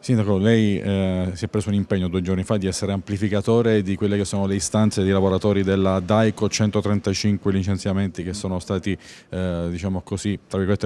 Sindaco, lei eh, si è preso un impegno due giorni fa di essere amplificatore di quelle che sono le istanze dei lavoratori della DAICO, 135 licenziamenti che sono stati eh, diciamo così,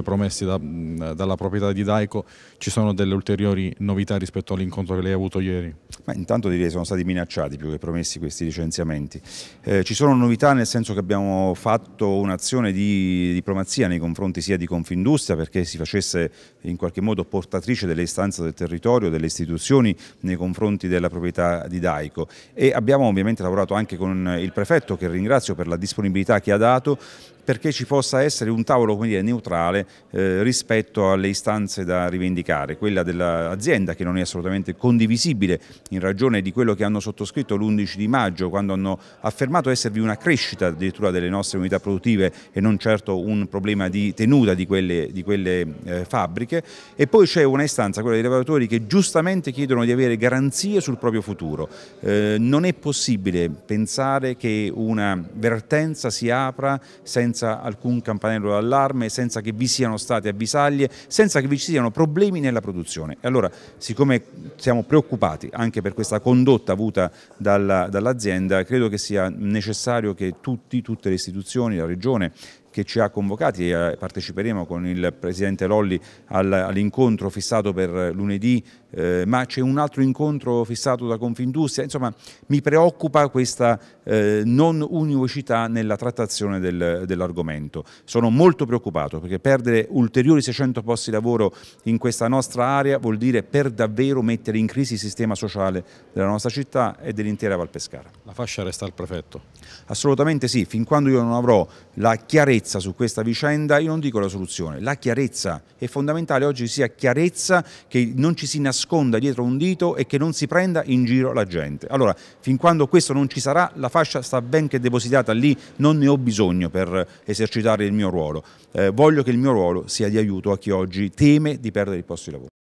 promessi da, dalla proprietà di DAICO. Ci sono delle ulteriori novità rispetto all'incontro che lei ha avuto ieri? Ma intanto direi che sono stati minacciati più che promessi questi licenziamenti. Eh, ci sono novità nel senso che abbiamo fatto un'azione di diplomazia nei confronti sia di Confindustria perché si facesse in qualche modo portatrice delle istanze del territorio territorio, delle istituzioni nei confronti della proprietà di Daico e abbiamo ovviamente lavorato anche con il prefetto che ringrazio per la disponibilità che ha dato perché ci possa essere un tavolo dire, neutrale eh, rispetto alle istanze da rivendicare, quella dell'azienda che non è assolutamente condivisibile in ragione di quello che hanno sottoscritto l'11 di maggio quando hanno affermato esservi una crescita addirittura delle nostre unità produttive e non certo un problema di tenuta di quelle, di quelle eh, fabbriche e poi c'è una istanza, quella dei lavoratori che giustamente chiedono di avere garanzie sul proprio futuro. Eh, non è possibile pensare che una vertenza si apra senza senza alcun campanello d'allarme, senza che vi siano state avvisaglie, senza che vi siano problemi nella produzione. E allora, siccome siamo preoccupati anche per questa condotta avuta dall'azienda, credo che sia necessario che tutti, tutte le istituzioni, la Regione, che ci ha convocati e eh, parteciperemo con il Presidente Lolli all'incontro fissato per lunedì eh, ma c'è un altro incontro fissato da Confindustria, insomma mi preoccupa questa eh, non univocità nella trattazione del, dell'argomento. Sono molto preoccupato perché perdere ulteriori 600 posti di lavoro in questa nostra area vuol dire per davvero mettere in crisi il sistema sociale della nostra città e dell'intera Valpescara. La fascia resta al prefetto? Assolutamente sì, fin quando io non avrò la chiarezza su questa vicenda, io non dico la soluzione, la chiarezza è fondamentale oggi sia chiarezza che non ci si nasconda nasconda dietro un dito e che non si prenda in giro la gente. Allora, fin quando questo non ci sarà, la fascia sta ben che depositata lì, non ne ho bisogno per esercitare il mio ruolo. Eh, voglio che il mio ruolo sia di aiuto a chi oggi teme di perdere il posto di lavoro.